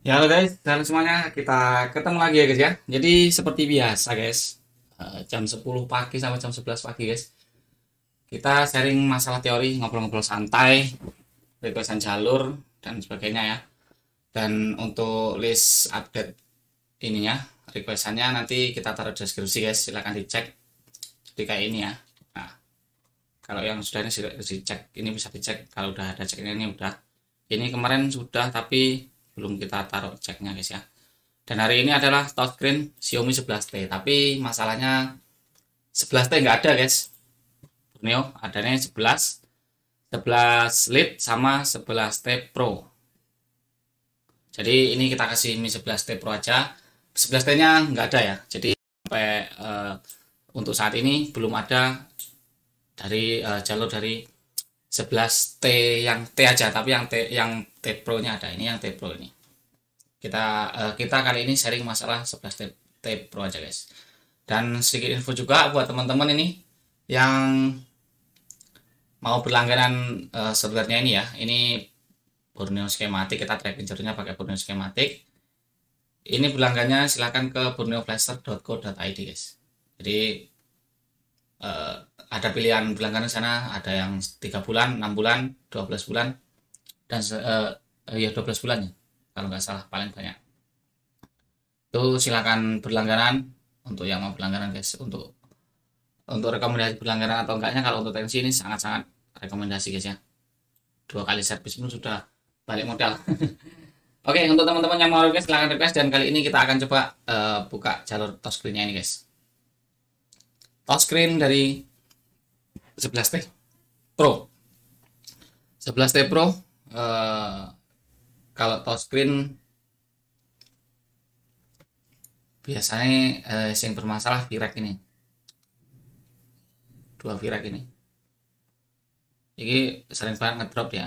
Ya halo guys, halo semuanya. Kita ketemu lagi ya guys ya. Jadi seperti biasa guys, eh, jam 10 pagi sama jam 11 pagi guys. Kita sharing masalah teori, ngobrol-ngobrol santai, bebasan jalur dan sebagainya ya. Dan untuk list update ininya, requestannya nanti kita taruh di deskripsi guys, silahkan dicek. Jadi kayak ini ya. Nah, kalau yang sudah ini dicek, ini bisa dicek. Kalau udah ada cek ini, ini udah. Ini kemarin sudah tapi belum kita taruh ceknya guys ya dan hari ini adalah touchscreen Xiaomi 11T tapi masalahnya 11T nggak ada guys Neo adanya 11 11 lead sama 11T Pro jadi ini kita kasih Mi 11T Pro aja 11T nya nggak ada ya jadi sampai uh, untuk saat ini belum ada dari uh, jalur dari 11T yang T aja tapi yang T yang T Pro nya ada ini yang T Pro ini kita uh, kita kali ini sharing masalah 11T T Pro aja guys dan sedikit info juga buat teman-teman ini yang mau berlangganan uh, eh, sebenarnya ini ya ini Borneo skematik kita track pincernya pakai Borneo skematik ini berlanggannya silahkan ke borneoflaster.co.id guys jadi uh, ada pilihan berlangganan sana ada yang tiga bulan enam bulan 12 bulan dan uh, ya 12 bulan ya kalau nggak salah paling banyak itu silakan berlangganan untuk yang mau berlangganan guys untuk untuk rekomendasi berlangganan atau enggaknya kalau untuk tensi ini sangat-sangat rekomendasi guys ya dua kali servis pun sudah balik modal oke okay, untuk teman-teman yang mau request silahkan request dan kali ini kita akan coba uh, buka jalur touchscreennya ini guys touchscreen dari 11T Pro 11T Pro uh, kalau touchscreen biasanya uh, eh, yang bermasalah virak ini dua virak ini jadi sering banget ngedrop ya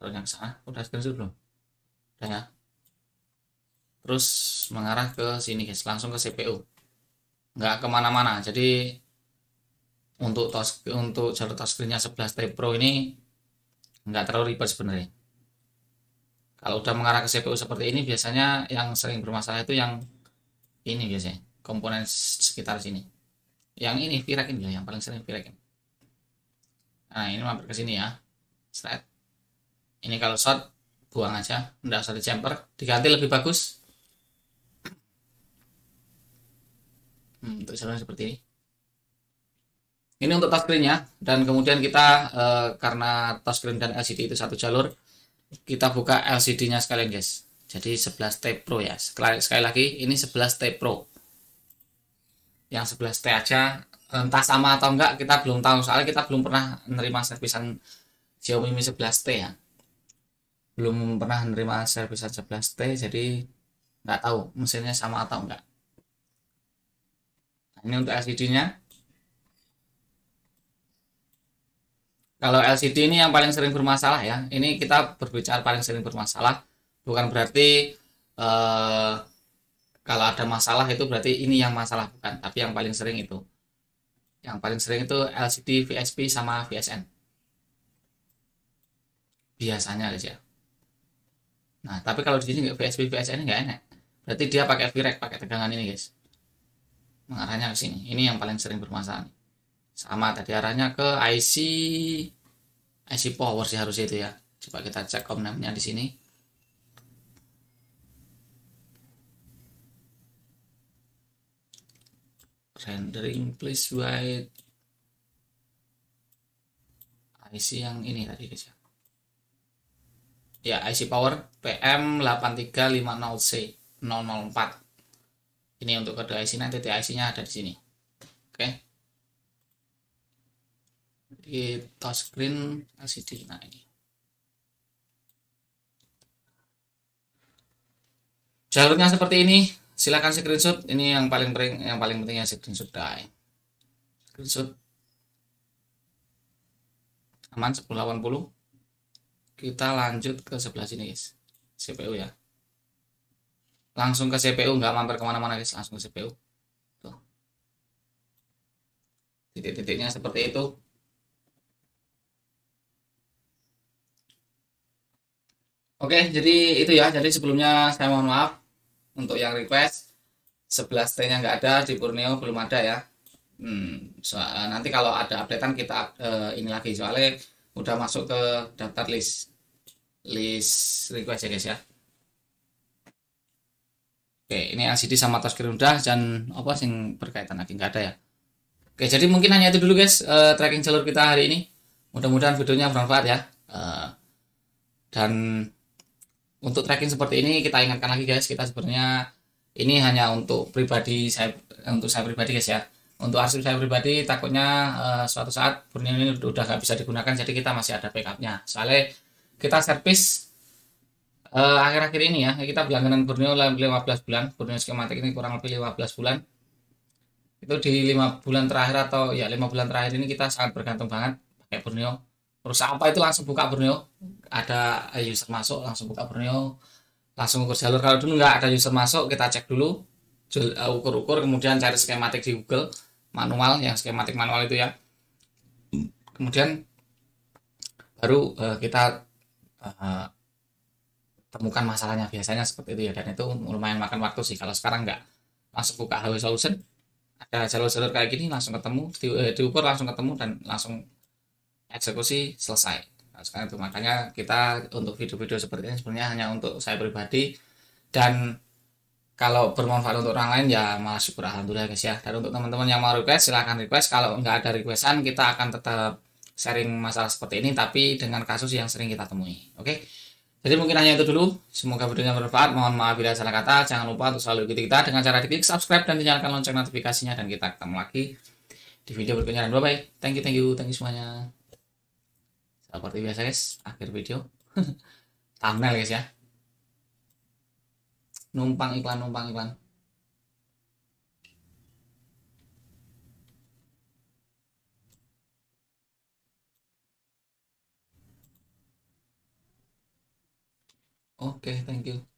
Kalau yang salah udah screenshot belum udah ya terus mengarah ke sini guys langsung ke CPU nggak kemana-mana jadi untuk tos untuk jalur touchscreennya 11 T Pro ini nggak terlalu ribet sebenarnya kalau udah mengarah ke CPU seperti ini biasanya yang sering bermasalah itu yang ini biasanya komponen sekitar sini yang ini pirakin e ya yang paling sering pirakin. E nah ini mampir ke sini ya slide ini kalau short buang aja nggak usah di jumper diganti lebih bagus Hmm, untuk saluran seperti ini ini untuk touchscreen ya dan kemudian kita e, karena touchscreen dan LCD itu satu jalur kita buka LCD-nya sekalian guys jadi 11T Pro ya sekali, sekali lagi ini 11T Pro yang 11T aja entah sama atau enggak kita belum tahu soalnya kita belum pernah menerima servisan Xiaomi Mi 11T ya belum pernah menerima servisan 11T jadi enggak tahu mesinnya sama atau enggak ini untuk LCD-nya. Kalau LCD ini yang paling sering bermasalah ya. Ini kita berbicara paling sering bermasalah. Bukan berarti eh, kalau ada masalah itu berarti ini yang masalah bukan. Tapi yang paling sering itu. Yang paling sering itu LCD, VSP sama VSN. Biasanya guys ya. Nah tapi kalau di sini VSP, VSN nggak enak. Berarti dia pakai v e pakai tegangan ini guys mengarahnya ke sini. Ini yang paling sering bermasalah. Sama tadi arahnya ke IC IC power sih harusnya itu ya. Coba kita cek komnennya di sini. Rendering please white IC yang ini tadi guys ya. Ya, IC power pm 8350 c 004 ini untuk kode IC nanti IC nya ada di sini oke okay. di touchscreen LCD nah ini jalurnya seperti ini silahkan screenshot ini yang paling penting yang paling penting ya screenshot dai screenshot aman 1080 kita lanjut ke sebelah sini guys CPU ya langsung ke CPU nggak mampir kemana-mana guys langsung ke CPU tuh titik-titiknya seperti itu Oke, jadi itu ya. Jadi sebelumnya saya mohon maaf untuk yang request 11 T-nya nggak ada di Purnio belum ada ya. Hmm, so, eh, nanti kalau ada updatean kita uh, ini lagi soalnya udah masuk ke daftar list list request ya guys ya. Oke, ini LCD sama touchscreen udah dan apa sing berkaitan lagi nggak ada ya. Oke, jadi mungkin hanya itu dulu guys e, tracking jalur kita hari ini. Mudah-mudahan videonya bermanfaat ya. E, dan untuk tracking seperti ini kita ingatkan lagi guys, kita sebenarnya ini hanya untuk pribadi saya untuk saya pribadi guys ya. Untuk arsip saya pribadi takutnya e, suatu saat burnin ini udah nggak bisa digunakan jadi kita masih ada backupnya. Soalnya kita servis Eh, akhir-akhir uh, ini ya kita berlangganan Borneo 15 bulan Borneo skematik ini kurang lebih 15 bulan itu di lima bulan terakhir atau ya lima bulan terakhir ini kita sangat bergantung banget pakai Borneo terus apa itu langsung buka Borneo ada user masuk langsung buka Borneo langsung ukur jalur kalau dulu nggak ada user masuk kita cek dulu eh, ukur-ukur kemudian cari skematik di Google manual yang skematik manual itu ya kemudian baru uh, kita uh, temukan masalahnya biasanya seperti itu ya dan itu lumayan makan waktu sih kalau sekarang nggak langsung buka HW solution ada jalur-jalur kayak gini langsung ketemu di, eh, diukur langsung ketemu dan langsung eksekusi selesai nah, sekarang itu makanya kita untuk video-video seperti ini sebenarnya hanya untuk saya pribadi dan kalau bermanfaat untuk orang lain ya malah syukur alhamdulillah guys ya dan untuk teman-teman yang mau request silahkan request kalau nggak ada requestan kita akan tetap sharing masalah seperti ini tapi dengan kasus yang sering kita temui oke okay? Jadi mungkin hanya itu dulu. Semoga videonya bermanfaat. Mohon maaf bila salah kata. Jangan lupa untuk selalu ikuti kita dengan cara diklik subscribe dan nyalakan lonceng notifikasinya. Dan kita ketemu lagi di video berikutnya. Dan bye-bye. Thank you, thank you, thank you semuanya. Seperti biasa guys, akhir video. Thumbnail guys ya. Numpang iklan, numpang iklan. oke okay, thank you